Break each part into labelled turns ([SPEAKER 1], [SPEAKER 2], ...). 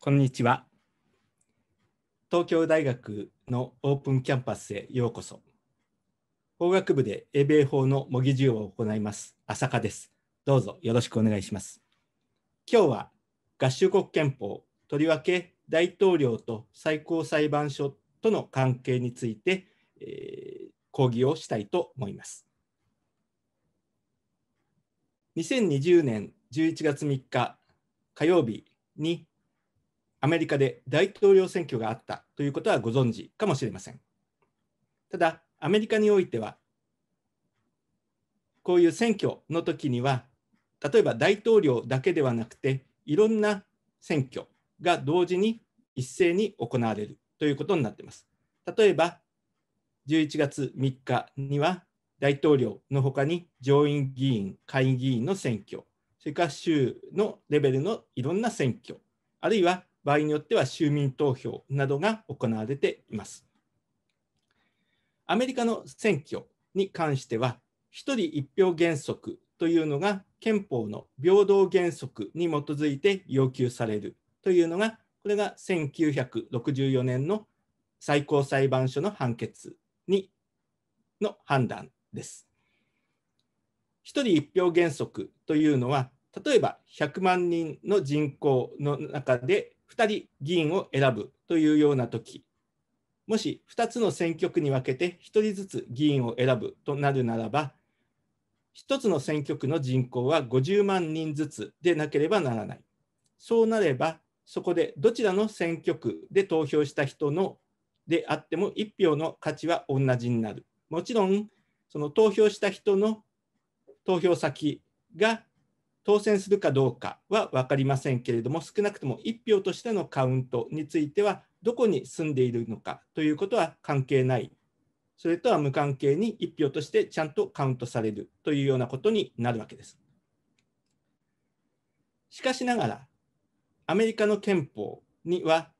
[SPEAKER 1] こんにちは。東京大学のオープンキャンパスへようこそ。法学部で英米法の模擬授業を行います、浅香です。どうぞよろしくお願いします。今日は合衆国憲法、とりわけ大統領と最高裁判所との関係について、えー、講義をしたいと思います。2020年11月3日火曜日にアメリカで大統領選挙があったということはご存知かもしれません。ただ、アメリカにおいては、こういう選挙の時には、例えば大統領だけではなくて、いろんな選挙が同時に一斉に行われるということになっています。例えば、11月3日には大統領のほかに上院議員、下院議員の選挙、それから州のレベルのいろんな選挙、あるいは場合によっては州民投票などが行われています。アメリカの選挙に関しては、1人1票原則というのが憲法の平等原則に基づいて要求されるというのが、これが1964年の最高裁判所の判決にの判断です。1人1票原則というのは、例えば100万人の人口の中で2人議員を選ぶというような時もし2つの選挙区に分けて1人ずつ議員を選ぶとなるならば1つの選挙区の人口は50万人ずつでなければならないそうなればそこでどちらの選挙区で投票した人のであっても1票の価値は同じになるもちろんその投票した人の投票先が当選するかどうかは分かりませんけれども、少なくとも1票としてのカウントについては、どこに住んでいるのかということは関係ない、それとは無関係に1票としてちゃんとカウントされるというようなことになるわけです。しかしながら、アメリカの憲法には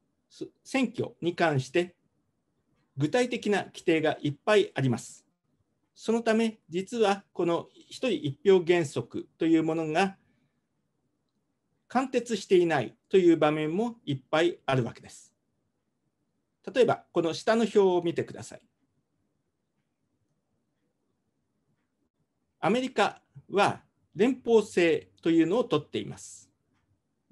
[SPEAKER 1] 選挙に関して具体的な規定がいっぱいあります。そのため実はこの1人1票原則というものが貫徹していないという場面もいっぱいあるわけです。例えばこの下の表を見てください。アメリカは連邦制というのを取っています。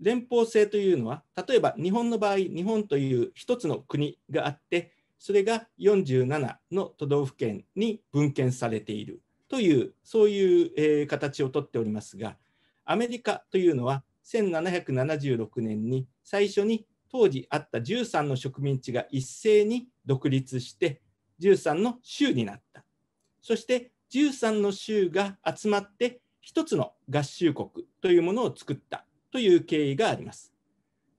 [SPEAKER 1] 連邦制というのは例えば日本の場合日本という一つの国があってそれが47の都道府県に分権されているというそういう、えー、形をとっておりますがアメリカというのは1776年に最初に当時あった13の植民地が一斉に独立して13の州になったそして13の州が集まって1つの合衆国というものを作ったという経緯があります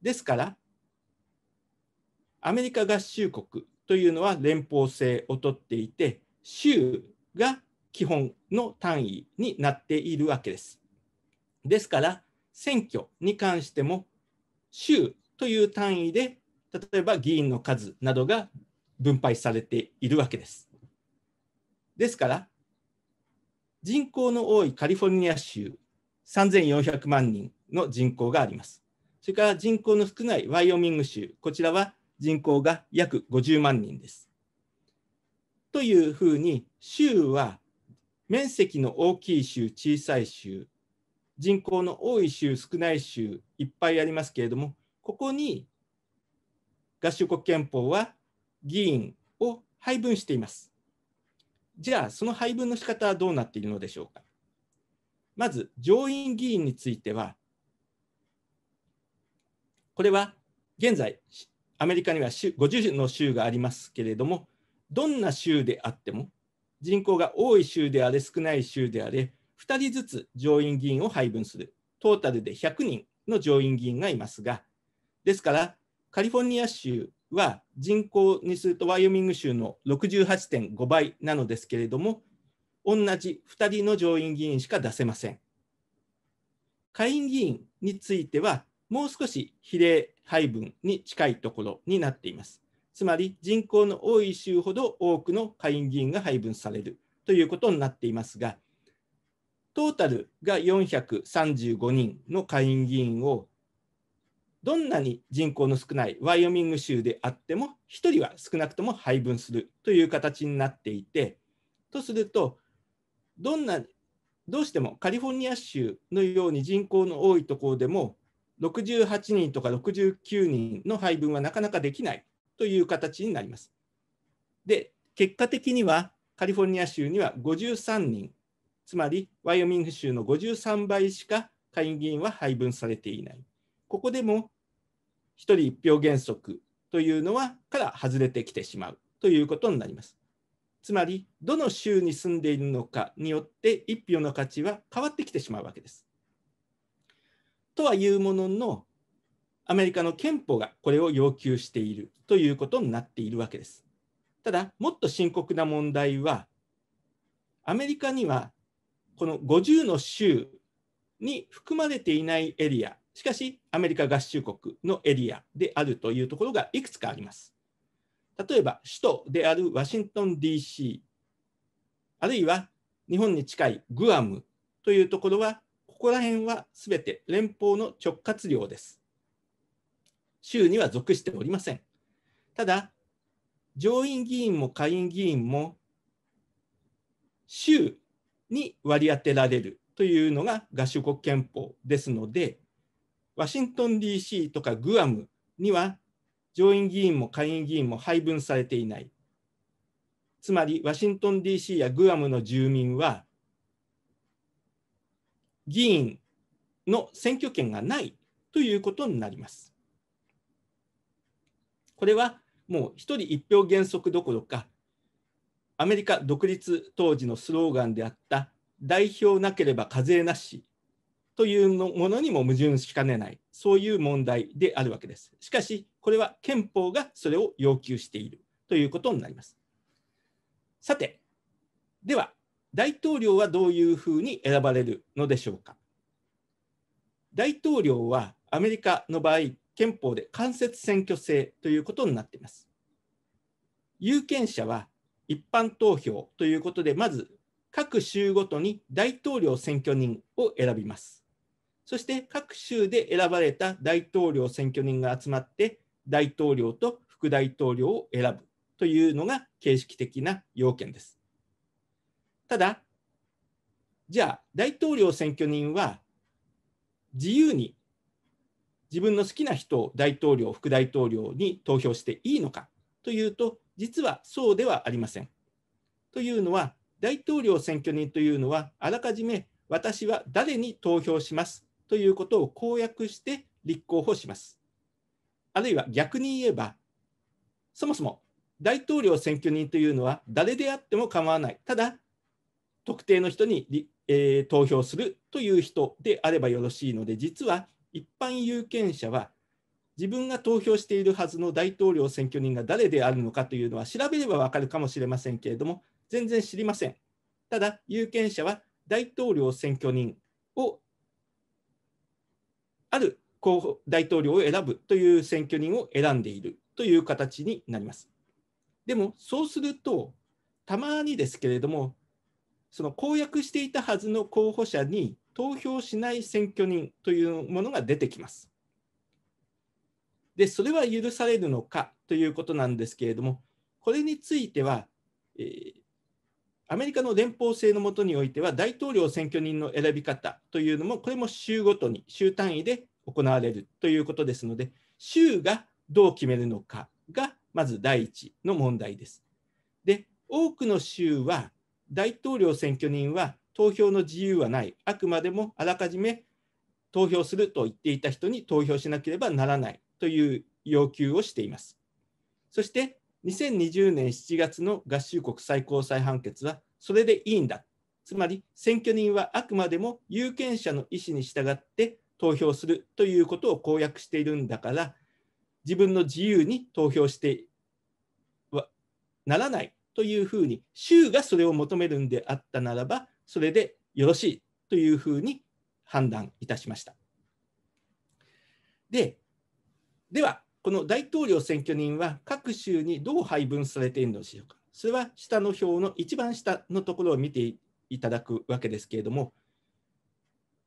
[SPEAKER 1] ですからアメリカ合衆国というのは連邦制をとっていて州が基本の単位になっているわけです。ですから選挙に関しても州という単位で例えば議員の数などが分配されているわけです。ですから人口の多いカリフォルニア州3400万人の人口があります。それから人口の少ないワイオミング州、こちらは人口が約50万人です。というふうに州は面積の大きい州小さい州人口の多い州少ない州いっぱいありますけれどもここに合衆国憲法は議員を配分しています。じゃあその配分の仕方はどうなっているのでしょうか。まず上院議員についてはこれは現在アメリカには50の州がありますけれども、どんな州であっても、人口が多い州であれ、少ない州であれ、2人ずつ上院議員を配分する、トータルで100人の上院議員がいますが、ですから、カリフォルニア州は人口にするとワイオミング州の68.5倍なのですけれども、同じ2人の上院議員しか出せません。下院議員については、もう少し比例配分に近いところになっています。つまり人口の多い州ほど多くの下院議員が配分されるということになっていますが、トータルが435人の下院議員を、どんなに人口の少ないワイオミング州であっても、1人は少なくとも配分するという形になっていて、とすると、どんなどうしてもカリフォルニア州のように人口の多いところでも68人とか69人の配分はなかなかできないという形になります。で、結果的にはカリフォルニア州には53人、つまりワイオミング州の53倍しか下院議員は配分されていない。ここでも1人1票原則というのはから外れてきてしまうということになります。つまり、どの州に住んでいるのかによって1票の価値は変わってきてしまうわけです。とはいうものの、アメリカの憲法がこれを要求しているということになっているわけです。ただ、もっと深刻な問題は、アメリカにはこの50の州に含まれていないエリア、しかしアメリカ合衆国のエリアであるというところがいくつかあります。例えば、首都であるワシントン DC、あるいは日本に近いグアムというところはここら辺はすべて連邦の直轄領です。州には属しておりません。ただ、上院議員も下院議員も州に割り当てられるというのが合衆国憲法ですので、ワシントン DC とかグアムには上院議員も下院議員も配分されていない。つまり、ワシントン DC やグアムの住民は議員の選挙権がないということになります。これはもう1人1票原則どころか、アメリカ独立当時のスローガンであった代表なければ課税なしというものにも矛盾しかねない、そういう問題であるわけです。しかし、これは憲法がそれを要求しているということになります。さて、では、大統領はどういうふうに選ばれるのでしょうか大統領はアメリカの場合憲法で間接選挙制ということになっています有権者は一般投票ということでまず各州ごとに大統領選挙人を選びますそして各州で選ばれた大統領選挙人が集まって大統領と副大統領を選ぶというのが形式的な要件ですただ、じゃあ大統領選挙人は自由に自分の好きな人を大統領、副大統領に投票していいのかというと、実はそうではありません。というのは、大統領選挙人というのは、あらかじめ私は誰に投票しますということを公約して立候補します。あるいは逆に言えば、そもそも大統領選挙人というのは誰であっても構わない。ただ、特定の人に、えー、投票するという人であればよろしいので、実は一般有権者は自分が投票しているはずの大統領選挙人が誰であるのかというのは調べればわかるかもしれませんけれども、全然知りません。ただ、有権者は大統領選挙人を、ある候補大統領を選ぶという選挙人を選んでいるという形になります。でも、そうすると、たまにですけれども、その公約していたはずの候補者に投票しない選挙人というものが出てきます。で、それは許されるのかということなんですけれども、これについては、えー、アメリカの連邦制のもとにおいては、大統領選挙人の選び方というのも、これも州ごとに、州単位で行われるということですので、州がどう決めるのかが、まず第一の問題です。で、多くの州は、大統領選挙人は投票の自由はない、あくまでもあらかじめ投票すると言っていた人に投票しなければならないという要求をしています。そして2020年7月の合衆国最高裁判決はそれでいいんだ。つまり選挙人はあくまでも有権者の意思に従って投票するということを公約しているんだから自分の自由に投票してはならないというふうに、州がそれを求めるんであったならば、それでよろしいというふうに判断いたしました。で、では、この大統領選挙人は各州にどう配分されているのでしょうか。それは下の表の一番下のところを見ていただくわけですけれども、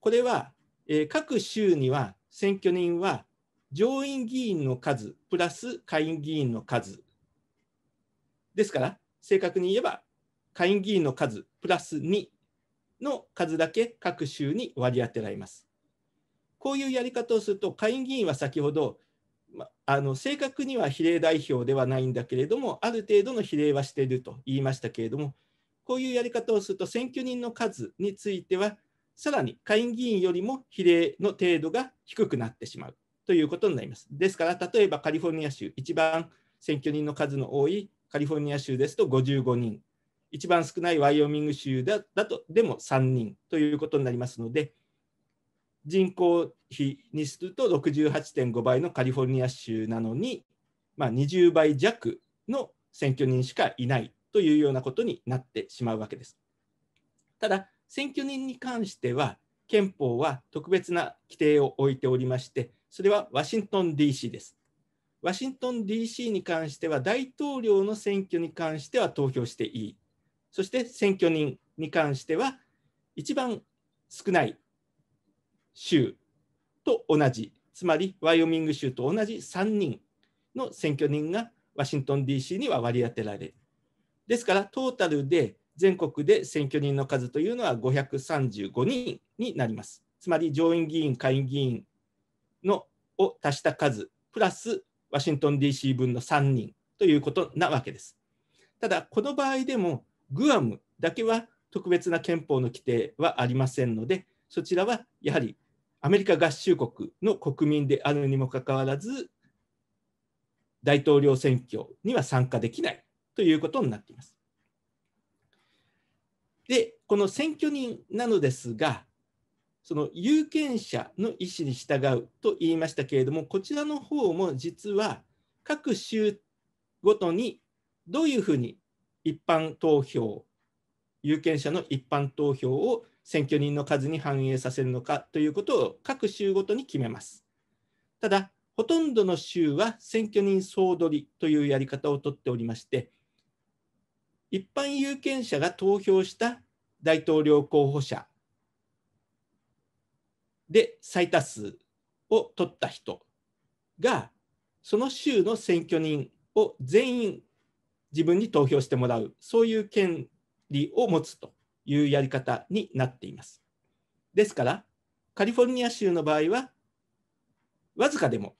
[SPEAKER 1] これは、え各州には選挙人は上院議員の数プラス下院議員の数ですから正確に言えば下院議員の数プラス2の数だけ各州に割り当てられます。こういうやり方をすると下院議員は先ほどあの正確には比例代表ではないんだけれどもある程度の比例はしていると言いましたけれどもこういうやり方をすると選挙人の数についてはさらに下院議員よりも比例の程度が低くなってしまうということになります。ですから例えばカリフォルニア州一番選挙人の数の多いカリフォルニア州ですと55人、一番少ないワイオミング州だとでも3人ということになりますので、人口比にすると68.5倍のカリフォルニア州なのに、まあ、20倍弱の選挙人しかいないというようなことになってしまうわけです。ただ、選挙人に関しては、憲法は特別な規定を置いておりまして、それはワシントン DC です。ワシントン DC に関しては大統領の選挙に関しては投票していい。そして選挙人に関しては一番少ない州と同じ、つまりワイオミング州と同じ3人の選挙人がワシントン DC には割り当てられる。ですからトータルで全国で選挙人の数というのは535人になります。つまり上院議員、下院議員のを足した数プラスワシントン DC 分の3人ということなわけです。ただ、この場合でも、グアムだけは特別な憲法の規定はありませんので、そちらはやはりアメリカ合衆国の国民であるにもかかわらず、大統領選挙には参加できないということになっています。で、この選挙人なのですが、その有権者の意思に従うと言いましたけれども、こちらの方も実は各州ごとにどういうふうに一般投票、有権者の一般投票を選挙人の数に反映させるのかということを各州ごとに決めます。ただ、ほとんどの州は選挙人総取りというやり方をとっておりまして、一般有権者が投票した大統領候補者で最多数を取った人がその州の選挙人を全員自分に投票してもらうそういう権利を持つというやり方になっています。ですからカリフォルニア州の場合はわずかでも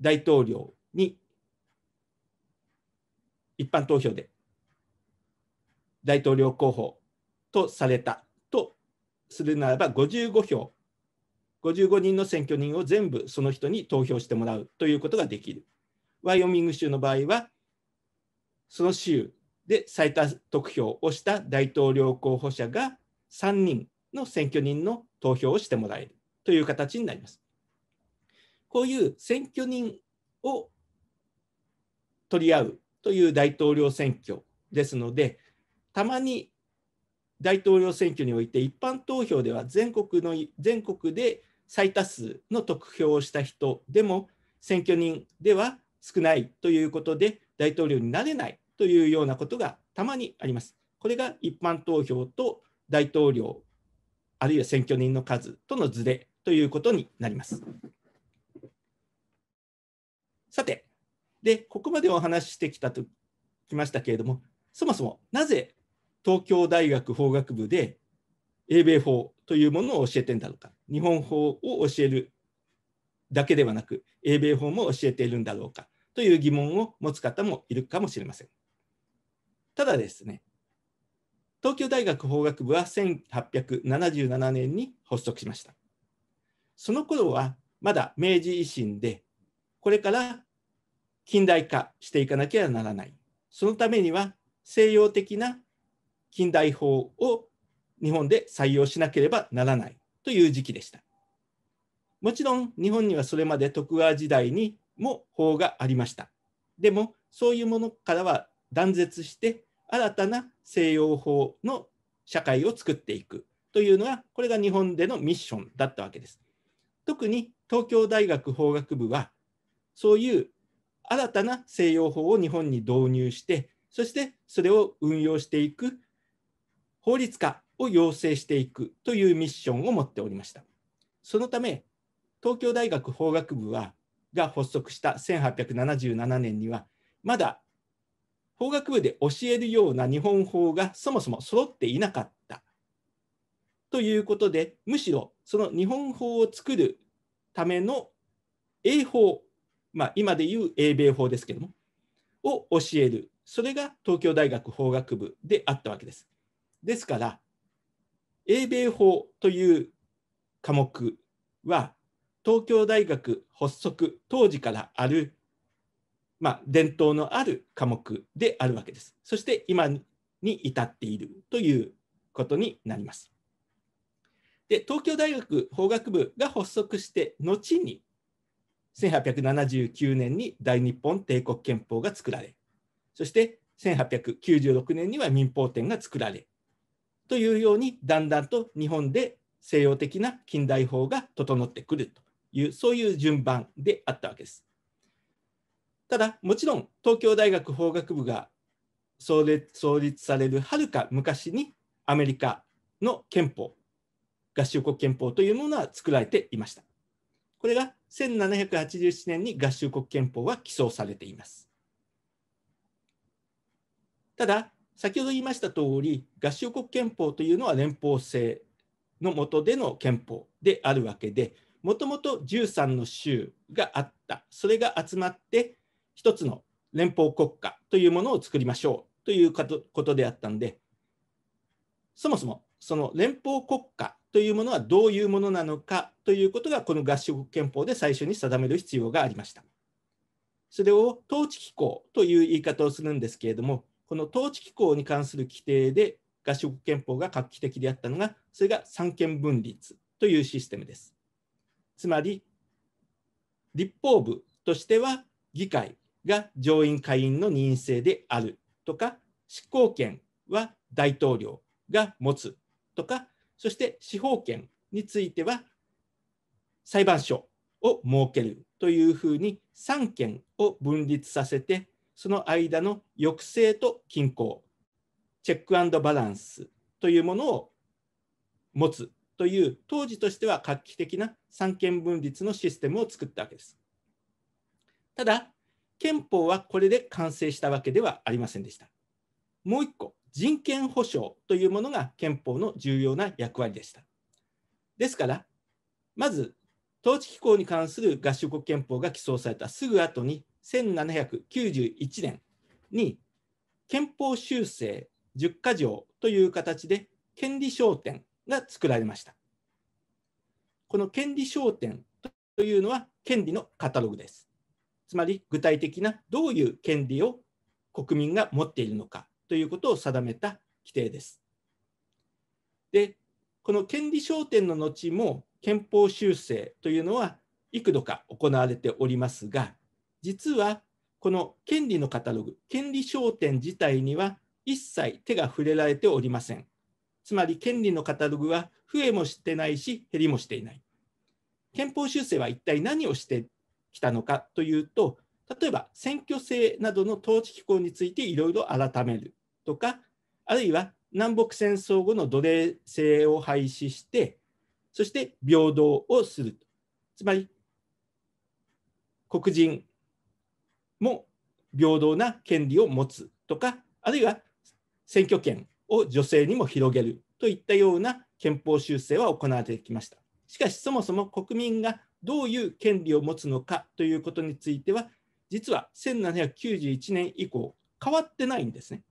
[SPEAKER 1] 大統領に一般投票で大統領候補とされたするならば55票、55人の選挙人を全部その人に投票してもらうということができる。ワイオミング州の場合は、その州で最多得票をした大統領候補者が3人の選挙人の投票をしてもらえるという形になります。こういう選挙人を取り合うという大統領選挙ですので、たまに大統領選挙において一般投票では全国の全国で最多数の得票をした人でも選挙人では少ないということで大統領になれないというようなことがたまにあります。これが一般投票と大統領あるいは選挙人の数とのズレということになります。さてでここまでお話ししてきたときましたけれどもそもそもなぜ東京大学法学部で英米法というものを教えてんだろうか日本法を教えるだけではなく英米法も教えているんだろうかという疑問を持つ方もいるかもしれませんただですね東京大学法学部は1877年に発足しましたその頃はまだ明治維新でこれから近代化していかなければならないそのためには西洋的な近代法を日本で採用しなければならないという時期でした。もちろん日本にはそれまで徳川時代にも法がありました。でもそういうものからは断絶して新たな西洋法の社会を作っていくというのがこれが日本でのミッションだったわけです。特に東京大学法学部はそういう新たな西洋法を日本に導入してそしてそれを運用していく法律家を養成していくというミッションを持っておりました。そのため、東京大学法学部はが発足した1877年には、まだ法学部で教えるような日本法がそもそも揃っていなかったということで、むしろその日本法を作るための英法、まあ、今でいう英米法ですけども、を教える、それが東京大学法学部であったわけです。ですから、英米法という科目は、東京大学発足当時からある、まあ、伝統のある科目であるわけです。そして今に至っているということになります。で東京大学法学部が発足して後に1879年に大日本帝国憲法が作られそして1896年には民法典が作られというようにだんだんと日本で西洋的な近代法が整ってくるというそういう順番であったわけです。ただもちろん東京大学法学部が創立されるはるか昔にアメリカの憲法合衆国憲法というものは作られていました。これが1787年に合衆国憲法は起草されています。ただ先ほど言いました通り合衆国憲法というのは連邦制の下での憲法であるわけでもともと13の州があったそれが集まって一つの連邦国家というものを作りましょうということであったんでそもそもその連邦国家というものはどういうものなのかということがこの合衆国憲法で最初に定める必要がありました。それを統治機構という言い方をするんですけれどもこの統治機構に関する規定で合宿憲法が画期的であったのが、それが三権分立というシステムです。つまり、立法部としては議会が上院下院の任制であるとか、執行権は大統領が持つとか、そして司法権については裁判所を設けるというふうに三権を分立させてその間の抑制と均衡チェックバランスというものを持つという当時としては画期的な三権分立のシステムを作ったわけです。ただ憲法はこれで完成したわけではありませんでした。もう一個人権保障というものが憲法の重要な役割でした。ですからまず統治機構に関する合衆国憲法が起草されたすぐ後に1791年に憲法修正10か条という形で権利焦点が作られました。この権利焦点というのは権利のカタログです。つまり具体的などういう権利を国民が持っているのかということを定めた規定です。で、この権利焦点の後も憲法修正というのは幾度か行われておりますが実はこの権利のカタログ権利焦点自体には一切手が触れられておりませんつまり権利のカタログは増えもしてないし減りもしていない憲法修正は一体何をしてきたのかというと例えば選挙制などの統治機構についていろいろ改めるとかあるいは南北戦争後の奴隷制を廃止してそして平等をするつまり黒人も平等な権利を持つとかあるいは選挙権を女性にも広げるといったような憲法修正は行われてきましたしかしそもそも国民がどういう権利を持つのかということについては実は1791年以降変わってないんですね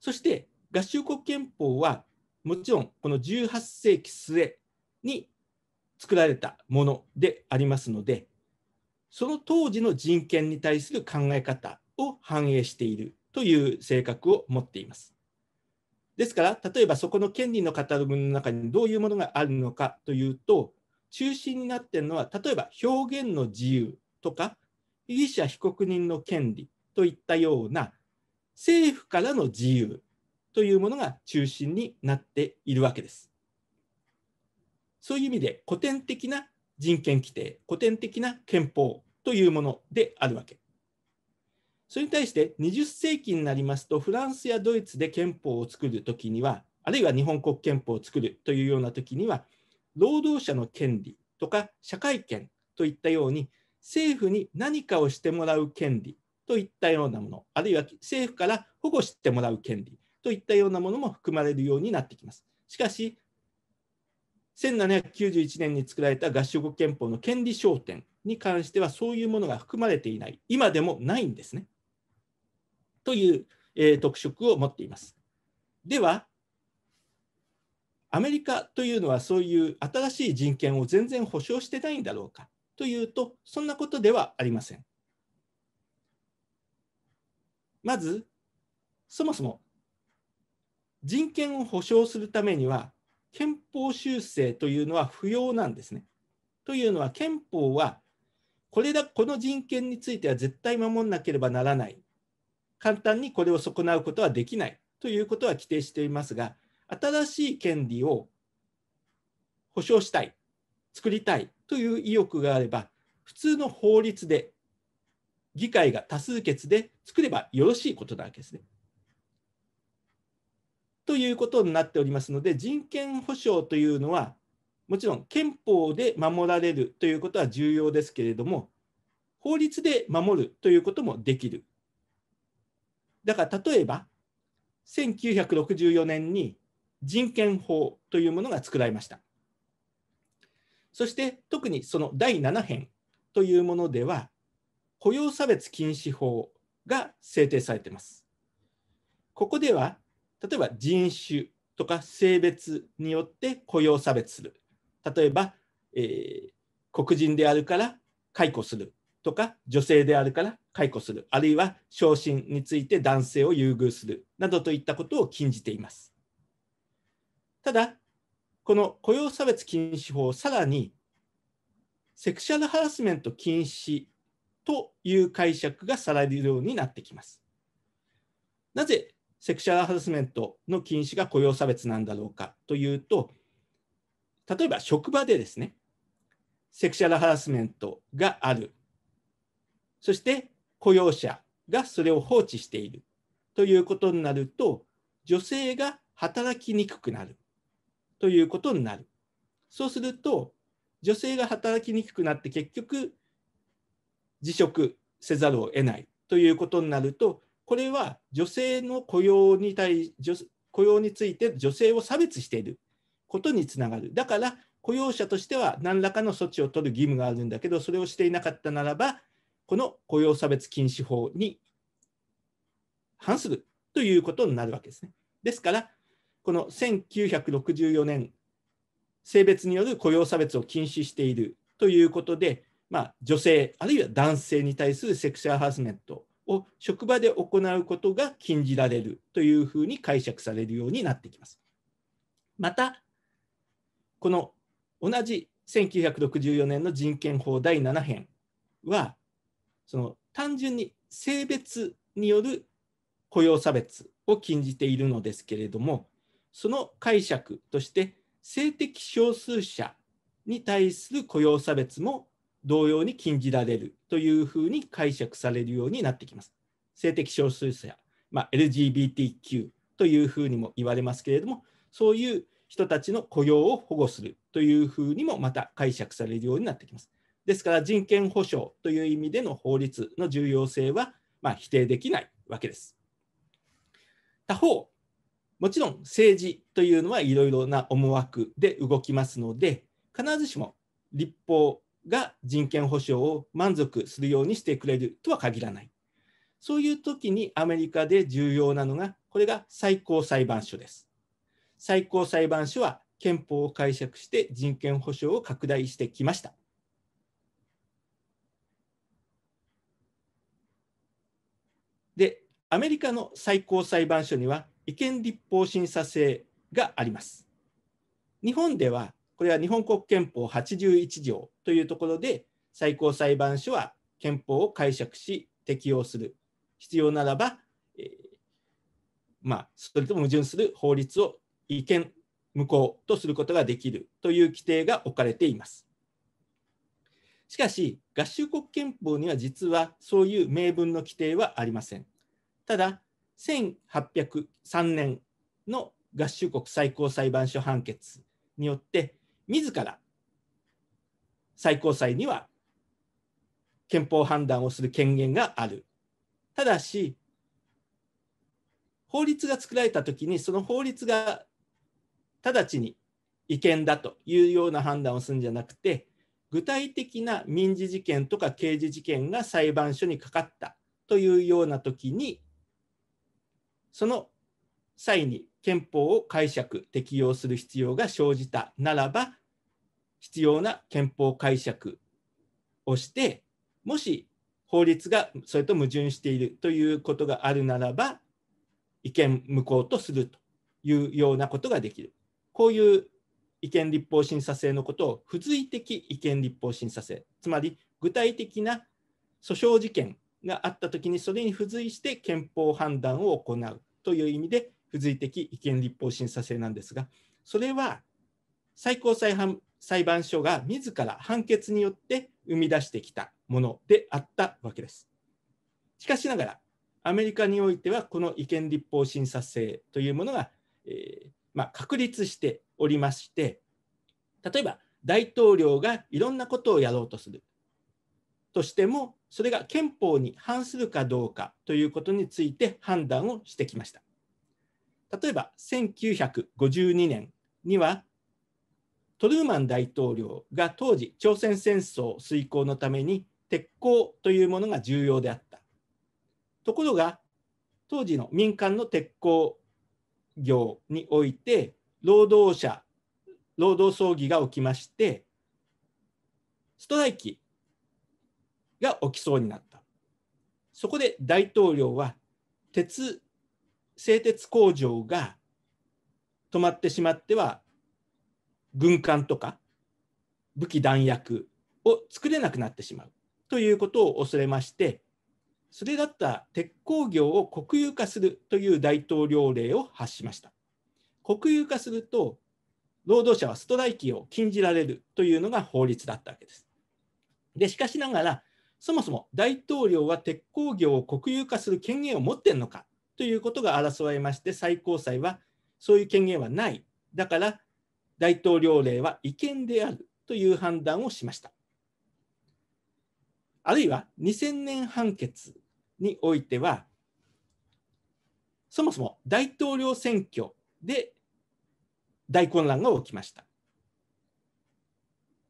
[SPEAKER 1] そして合衆国憲法はもちろんこの18世紀末に作られたものでありますのでその当時の人権に対する考え方を反映しているという性格を持っています。ですから例えばそこの権利のカタログの中にどういうものがあるのかというと中心になっているのは例えば表現の自由とか被疑者被告人の権利といったような政府からの自由というものが中心になっているわけです。そういう意味で古典的な人権規定、古典的な憲法というものであるわけ。それに対して20世紀になりますとフランスやドイツで憲法を作るときにはあるいは日本国憲法を作るというようなときには労働者の権利とか社会権といったように政府に何かをしてもらう権利といったようなものあるいは政府から保護してもらう権利といったようなものも含まれるようになってきます。しかし、1791年に作られた合衆国憲法の権利焦点に関しては、そういうものが含まれていない、今でもないんですね。という、えー、特色を持っています。では、アメリカというのはそういう新しい人権を全然保障してないんだろうかというと、そんなことではありません。まず、そもそも人権を保障するためには憲法修正というのは不要なんですね。というのは憲法はこれだこの人権については絶対守らなければならない簡単にこれを損なうことはできないということは規定していますが新しい権利を保障したい作りたいという意欲があれば普通の法律で議会が多数決で作ればよろしいことなわけですね。ということになっておりますので人権保障というのはもちろん憲法で守られるということは重要ですけれども法律で守るということもできる。だから例えば1964年に人権法というものが作られました。そして特にその第7編というものでは雇用差別禁止法が制定されています。ここでは例えば人種とか性別によって雇用差別する例えば、えー、黒人であるから解雇するとか女性であるから解雇するあるいは昇進について男性を優遇するなどといったことを禁じていますただこの雇用差別禁止法をさらにセクシャルハラスメント禁止という解釈がされるようになってきますなぜセクシャルハラスメントの禁止が雇用差別なんだろうかというと、例えば職場でですね、セクシャルハラスメントがある。そして雇用者がそれを放置しているということになると、女性が働きにくくなるということになる。そうすると、女性が働きにくくなって結局、辞職せざるを得ないということになると、これは女性の雇用に対雇用について女性を差別していることにつながる。だから雇用者としては何らかの措置を取る義務があるんだけど、それをしていなかったならば、この雇用差別禁止法に反するということになるわけですね。ですから、この1964年、性別による雇用差別を禁止しているということで、まあ、女性、あるいは男性に対するセクシュアルハラスメントを職場で行うことが禁じられるというふうに解釈されるようになってきます。また、この同じ1964年の人権法第7編は、その単純に性別による雇用差別を禁じているのですけれども、その解釈として性的少数者に対する雇用差別も同様に禁じられるというふうに解釈されるようになってきます。性的少数者、まあ、LGBTQ というふうにも言われますけれども、そういう人たちの雇用を保護するというふうにもまた解釈されるようになってきます。ですから人権保障という意味での法律の重要性は、まあ、否定できないわけです。他方、もちろん政治というのはいろいろな思惑で動きますので、必ずしも立法が人権保障を満足するようにしてくれるとは限らない。そういう時にアメリカで重要なのが、これが最高裁判所です。最高裁判所は憲法を解釈して人権保障を拡大してきました。で、アメリカの最高裁判所には違憲立法審査制があります。日本ではこれは日本国憲法81条というところで、最高裁判所は憲法を解釈し、適用する。必要ならば、えー、まあ、それと矛盾する法律を違憲、無効とすることができるという規定が置かれています。しかし、合衆国憲法には実はそういう明文の規定はありません。ただ、1803年の合衆国最高裁判所判決によって自ら最高裁には憲法判断をする権限がある。ただし、法律が作られたときに、その法律が直ちに違憲だというような判断をするんじゃなくて、具体的な民事事件とか刑事事件が裁判所にかかったというようなときに、その際に憲法を解釈、適用する必要が生じたならば、必要な憲法解釈をしてもし法律がそれと矛盾しているということがあるならば違憲無効とするというようなことができるこういう違憲立法審査制のことを付随的違憲立法審査制つまり具体的な訴訟事件があったときにそれに付随して憲法判断を行うという意味で付随的違憲立法審査制なんですがそれは最高裁判裁判所が自ら判決によって生み出してきたものであったわけです。しかしながら、アメリカにおいてはこの違憲立法審査制というものが、えー、まあ、確立しておりまして、例えば大統領がいろんなことをやろうとするとしても、それが憲法に反するかどうかということについて判断をしてきました。例えば1952年にはトルーマン大統領が当時朝鮮戦争遂行のために鉄鋼というものが重要であったところが当時の民間の鉄鋼業において労働者労働争議が起きましてストライキが起きそうになったそこで大統領は鉄製鉄工場が止まってしまっては軍艦とか武器弾薬を作れなくなってしまうということを恐れましてそれだった鉄鋼業を国有化するという大統領令を発しました国有化すると労働者はストライキを禁じられるというのが法律だったわけですでしかしながらそもそも大統領は鉄鋼業を国有化する権限を持ってんのかということが争われまして最高裁はそういう権限はないだから大統領令は違憲であるという判断をしました。あるいは2000年判決においては、そもそも大統領選挙で大混乱が起きました。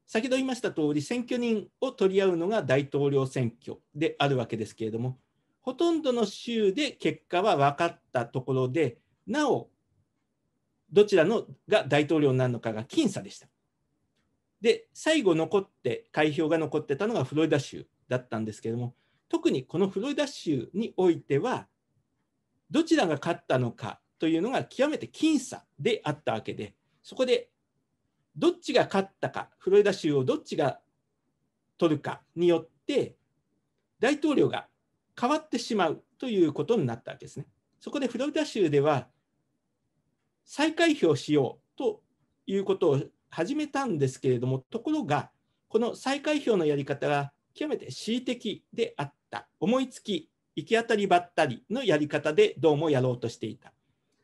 [SPEAKER 1] 先ほど言いました通り、選挙人を取り合うのが大統領選挙であるわけですけれども、ほとんどの州で結果は分かったところで、なおどちらのが大統領になるのかが僅差でした。で、最後残って、開票が残ってたのがフロリダ州だったんですけれども、特にこのフロリダ州においては、どちらが勝ったのかというのが極めて僅差であったわけで、そこでどっちが勝ったか、フロリダ州をどっちが取るかによって、大統領が変わってしまうということになったわけですね。そこでフロリダ州では、再開票しようということを始めたんですけれども、ところが、この再開票のやり方が極めて恣意的であった、思いつき、行き当たりばったりのやり方でどうもやろうとしていた。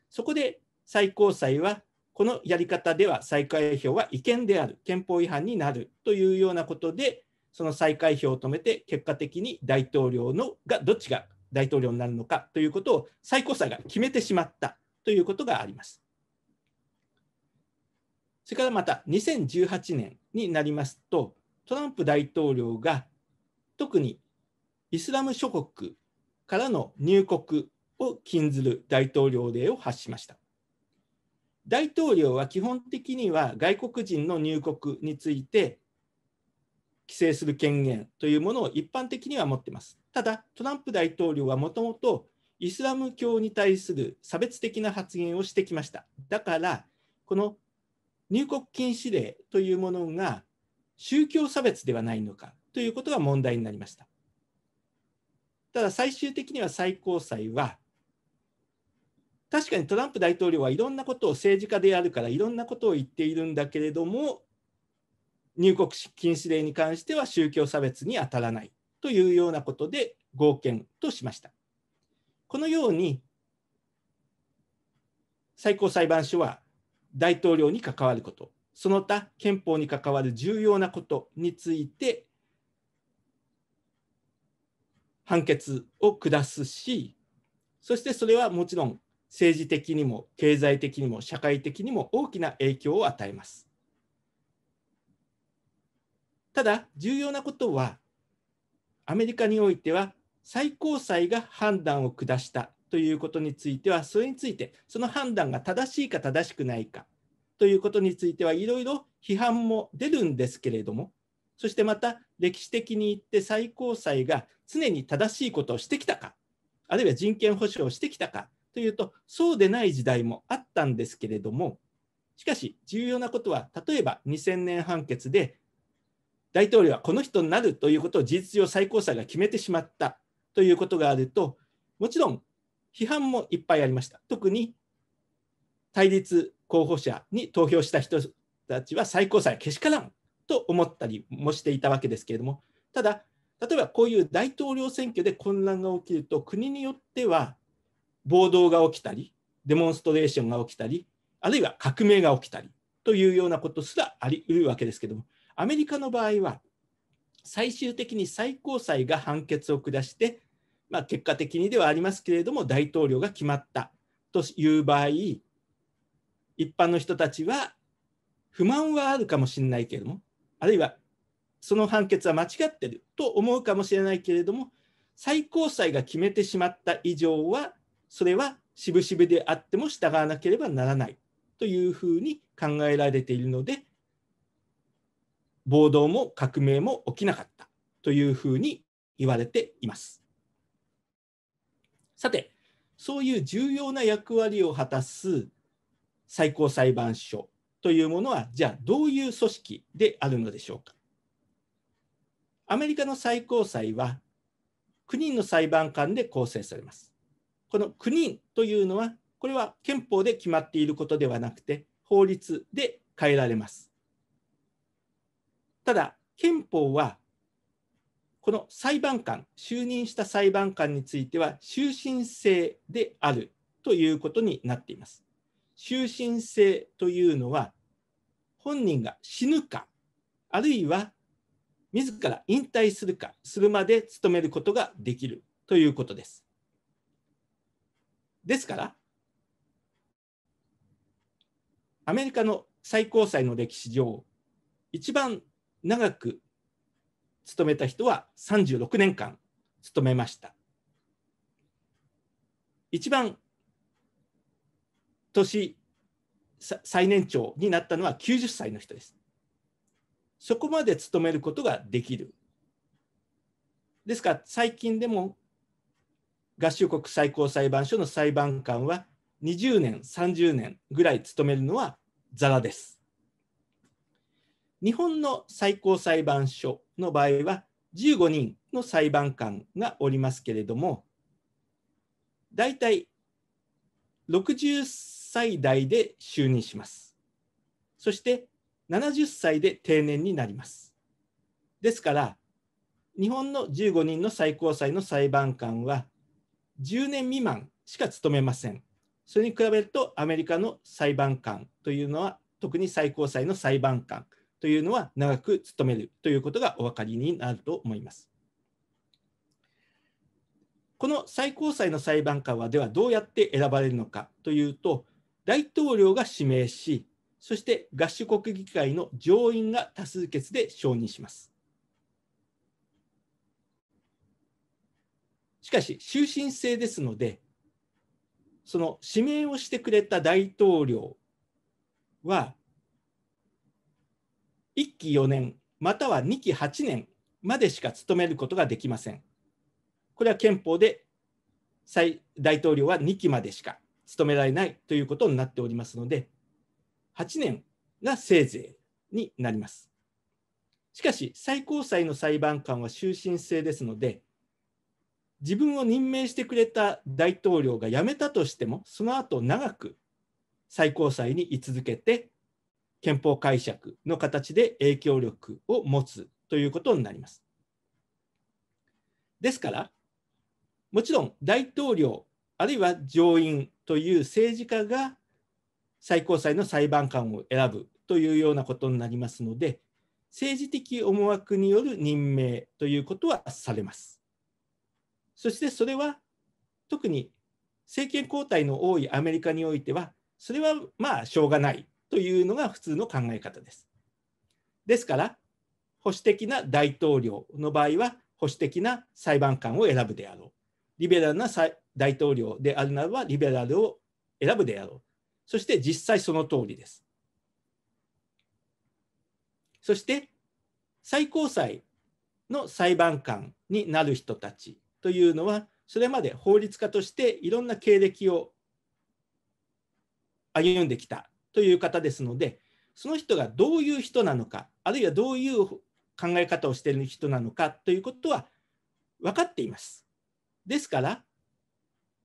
[SPEAKER 1] そこで最高裁は、このやり方では再開票は違憲である、憲法違反になるというようなことで、その再開票を止めて、結果的に大統領のがどっちが大統領になるのかということを最高裁が決めてしまったということがあります。それからまた2018年になりますと、トランプ大統領が特にイスラム諸国からの入国を禁ずる大統領令を発しました。大統領は基本的には外国人の入国について規制する権限というものを一般的には持っています。ただ、トランプ大統領はもともとイスラム教に対する差別的な発言をしてきました。だから、この入国禁止令というものが宗教差別ではないのかということが問題になりました。ただ最終的には最高裁は確かにトランプ大統領はいろんなことを政治家であるからいろんなことを言っているんだけれども入国禁止令に関しては宗教差別に当たらないというようなことで合憲としました。このように最高裁判所は大統領に関わること、その他憲法に関わる重要なことについて判決を下すし、そしてそれはもちろん政治的にも経済的にも社会的にも大きな影響を与えます。ただ重要なことはアメリカにおいては最高裁が判断を下したということについてはそれについてその判断が正しいか正しくないかということについてはいろいろ批判も出るんですけれどもそしてまた歴史的に言って最高裁が常に正しいことをしてきたかあるいは人権保障をしてきたかというとそうでない時代もあったんですけれどもしかし重要なことは例えば2000年判決で大統領はこの人になるということを事実上最高裁が決めてしまったということがあるともちろん批判もいっぱいありました。特に対立候補者に投票した人たちは最高裁けしからんと思ったりもしていたわけですけれども、ただ、例えばこういう大統領選挙で混乱が起きると、国によっては暴動が起きたり、デモンストレーションが起きたり、あるいは革命が起きたりというようなことすらありうるわけですけども、アメリカの場合は、最終的に最高裁が判決を下して、まあ、結果的にではありますけれども大統領が決まったという場合一般の人たちは不満はあるかもしれないけれどもあるいはその判決は間違ってると思うかもしれないけれども最高裁が決めてしまった以上はそれは渋々であっても従わなければならないというふうに考えられているので暴動も革命も起きなかったというふうに言われています。さて、そういう重要な役割を果たす最高裁判所というものは、じゃあどういう組織であるのでしょうか。アメリカの最高裁は9人の裁判官で構成されます。この9人というのは、これは憲法で決まっていることではなくて、法律で変えられます。ただ、憲法はこの裁判官、就任した裁判官については、終身制であるということになっています。終身制というのは、本人が死ぬか、あるいは自ら引退するか、するまで務めることができるということです。ですから、アメリカの最高裁の歴史上、一番長く勤めた人は36年間勤めました。一番年最年長になったのは90歳の人です。そこまで勤めることができる。ですから最近でも合衆国最高裁判所の裁判官は20年30年ぐらい勤めるのはザラです。日本の最高裁判所の場合は15人の裁判官がおりますけれども大体60歳代で就任しますそして70歳で定年になりますですから日本の15人の最高裁の裁判官は10年未満しか務めませんそれに比べるとアメリカの裁判官というのは特に最高裁の裁判官というのは長く務めるということがお分かりになると思います。この最高裁の裁判官はではどうやって選ばれるのかというと大統領が指名しそして合衆国議会の上院が多数決で承認します。しかし終身制ですのでその指名をしてくれた大統領は1期4年または2期8年までしか務めることができません。これは憲法で大統領は2期までしか務められないということになっておりますので、8年がせいぜいになります。しかし、最高裁の裁判官は終身制ですので、自分を任命してくれた大統領が辞めたとしても、その後長く最高裁に居続けて、憲法解釈の形で影響力を持つということになります。ですから、もちろん大統領あるいは上院という政治家が最高裁の裁判官を選ぶというようなことになりますので、政治的思惑による任命ということはされます。そしてそれは特に政権交代の多いアメリカにおいては、それはまあしょうがないというのが普通の考え方です。ですから保守的な大統領の場合は保守的な裁判官を選ぶであろう。リベラルな大統領であるならばリベラルを選ぶであろう。そして実際その通りです。そして最高裁の裁判官になる人たちというのはそれまで法律家としていろんな経歴を歩んできたという方ですのでその人がどういう人なのかあるいはどういう考え方をしている人なのかということは分かっています。ですから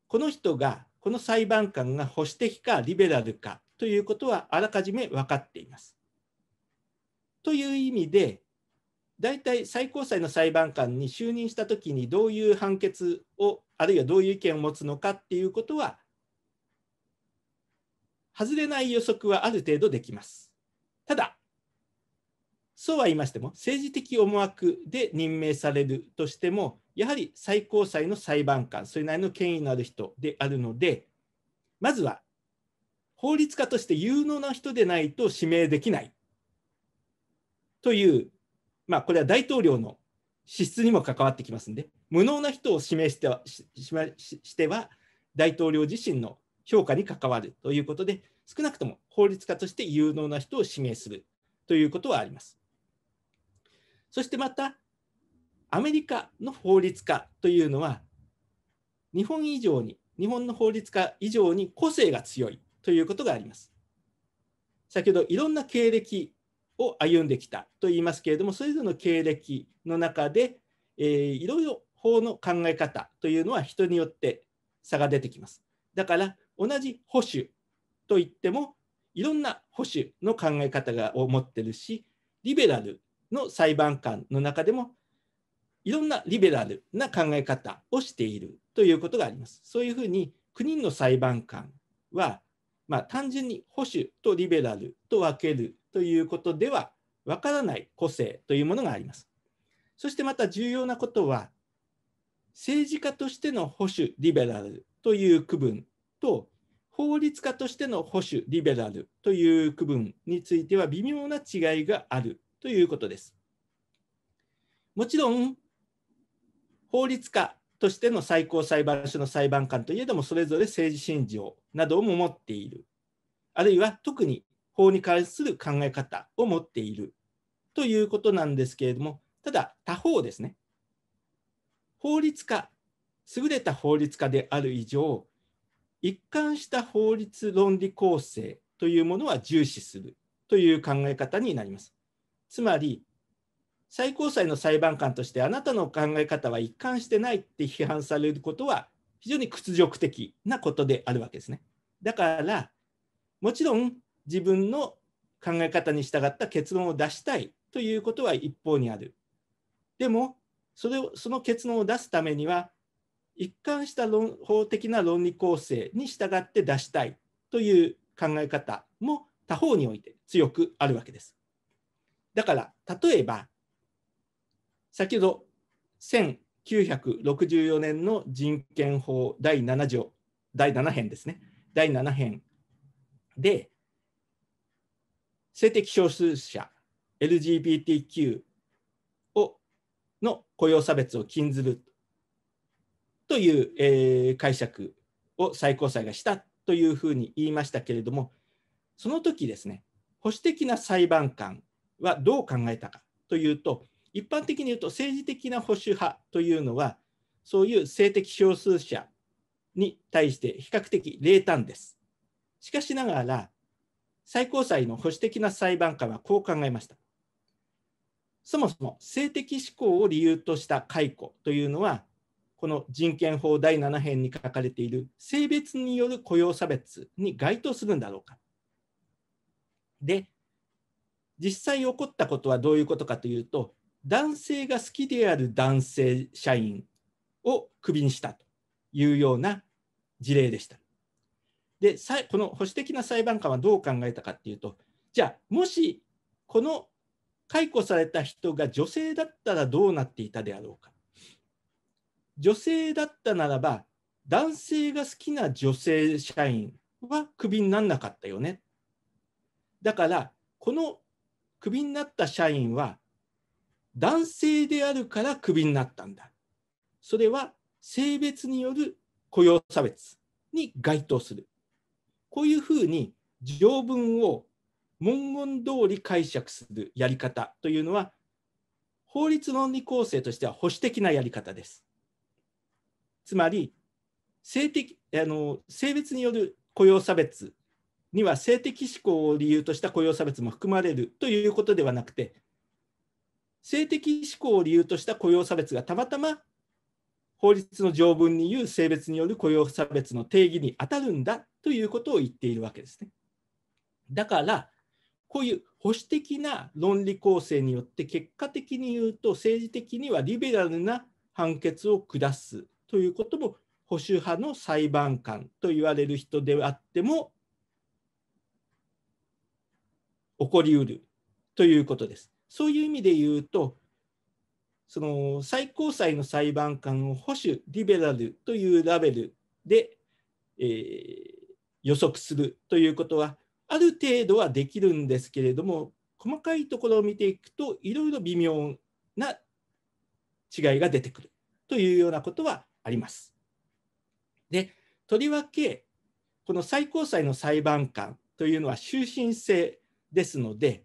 [SPEAKER 1] この人がこの裁判官が保守的かリベラルかということはあらかじめ分かっています。という意味で大体最高裁の裁判官に就任した時にどういう判決をあるいはどういう意見を持つのかっていうことは外れない予測はある程度できます。ただ、そうは言いましても、政治的思惑で任命されるとしても、やはり最高裁の裁判官、それなりの権威のある人であるので、まずは法律家として有能な人でないと指名できないという、まあ、これは大統領の資質にも関わってきますので、無能な人を指名してはししては大統領自身の評価に関わるということで、少なくとも法律家として有能な人を指名するということはあります。そしてまた、アメリカの法律家というのは、日本以上に、日本の法律家以上に個性が強いということがあります。先ほどいろんな経歴を歩んできたと言いますけれども、それぞれの経歴の中で、えー、いろいろ法の考え方というのは人によって差が出てきます。だから、同じ保守といってもいろんな保守の考え方がを持ってるしリベラルの裁判官の中でもいろんなリベラルな考え方をしているということがあります。そういうふうに9人の裁判官は、まあ、単純に保守とリベラルと分けるということではわからない個性というものがあります。そしてまた重要なことは政治家としての保守リベラルという区分と法律家としての保守リベラルという区分については微妙な違いがあるということです。もちろん法律家としての最高裁判所の裁判官といえどもそれぞれ政治信条などを守持っているあるいは特に法に関する考え方を持っているということなんですけれどもただ他方ですね法律家優れた法律家である以上一貫した法律論理構成というものは重視するという考え方になります。つまり、最高裁の裁判官としてあなたの考え方は一貫してないって批判されることは非常に屈辱的なことであるわけですね。だから、もちろん自分の考え方に従った結論を出したいということは一方にある。でも、それをその結論を出すためには、一貫した論法的な論理構成に従って出したいという考え方も他方において強くあるわけです。だから例えば先ほど1964年の人権法第7条第7編ですね第7編で性的少数者 LGBTQ をの雇用差別を禁ずるという、えー、解釈を最高裁がしたというふうに言いましたけれどもその時ですね保守的な裁判官はどう考えたかというと一般的に言うと政治的な保守派というのはそういう性的少数者に対して比較的冷淡です。しかしながら最高裁の保守的な裁判官はこう考えました。そもそも性的指向を理由とした解雇というのはこの人権法第7編に書かれている性別による雇用差別に該当するんだろうか。で、実際起こったことはどういうことかというと、男性が好きである男性社員をクビにしたというような事例でした。で、この保守的な裁判官はどう考えたかっていうと、じゃあ、もしこの解雇された人が女性だったらどうなっていたであろうか。女性だったならば男性が好きな女性社員はクビにならなかったよね。だからこのクビになった社員は男性であるからクビになったんだ。それは性別による雇用差別に該当する。こういうふうに条文を文言通り解釈するやり方というのは法律論理構成としては保守的なやり方です。つまり性的あの性別による雇用差別には性的指向を理由とした雇用差別も含まれるということではなくて性的指向を理由とした雇用差別がたまたま法律の条文に言う性別による雇用差別の定義に当たるんだということを言っているわけですね。だからこういう保守的な論理構成によって結果的に言うと政治的にはリベラルな判決を下すということも保守派の裁判官と言われる人であっても起こりうるということです。そういう意味で言うとその最高裁の裁判官を保守リベラルというラベルで、えー、予測するということはある程度はできるんですけれども細かいところを見ていくといろいろ微妙な違いが出てくるというようなことはあります。でとりわけこの最高裁の裁判官というのは終身制ですので、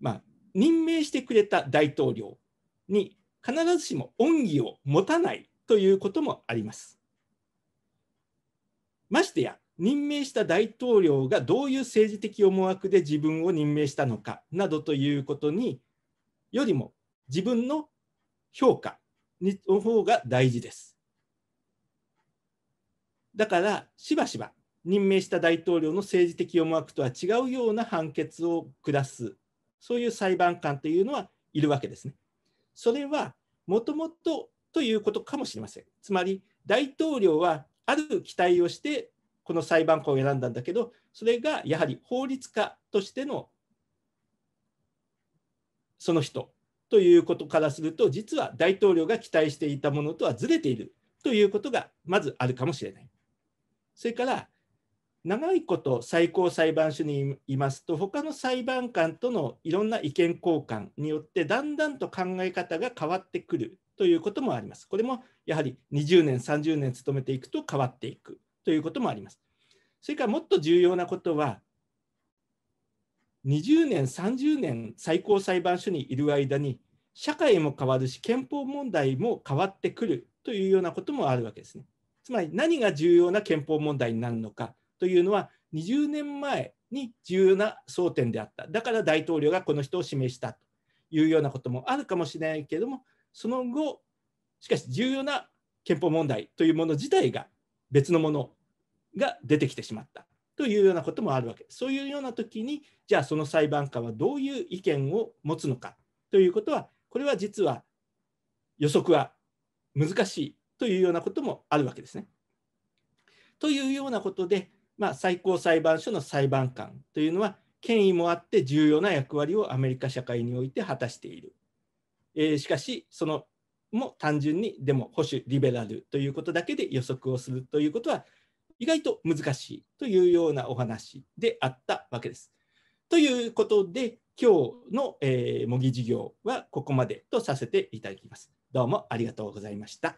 [SPEAKER 1] まあ、任命してくれた大統領に必ずしも恩義を持たないということもあります。ましてや任命した大統領がどういう政治的思惑で自分を任命したのかなどということによりも自分の評価の方が大事です。だからしばしば任命した大統領の政治的思惑とは違うような判決を下すそういう裁判官というのはいるわけですね。それはもともとということかもしれません。つまり大統領はある期待をしてこの裁判官を選んだんだけどそれがやはり法律家としてのその人ということからすると、実は大統領が期待していたものとはずれているということがまずあるかもしれない。それから、長いこと最高裁判所にいますと、他の裁判官とのいろんな意見交換によって、だんだんと考え方が変わってくるということもあります。これもやはり20年、30年勤めていくと変わっていくということもあります。それからもっと重要なことは、20年、30年最高裁判所にいる間に社会も変わるし憲法問題も変わってくるというようなこともあるわけですね。つまり何が重要な憲法問題になるのかというのは20年前に重要な争点であった。だから大統領がこの人を指名したというようなこともあるかもしれないけれども、その後、しかし重要な憲法問題というもの自体が別のものが出てきてしまったというようなこともあるわけです。そういうような時に、じゃあその裁判官はどういう意見を持つのかということは、これは実は予測は難しいというようなこともあるわけですね。というようなことで、まあ、最高裁判所の裁判官というのは権威もあって重要な役割をアメリカ社会において果たしている。えー、しかし、そのも単純にでも保守リベラルということだけで予測をするということは意外と難しいというようなお話であったわけです。ということで今日の、えー、模擬授業はここまでとさせていただきます。どうもありがとうございました。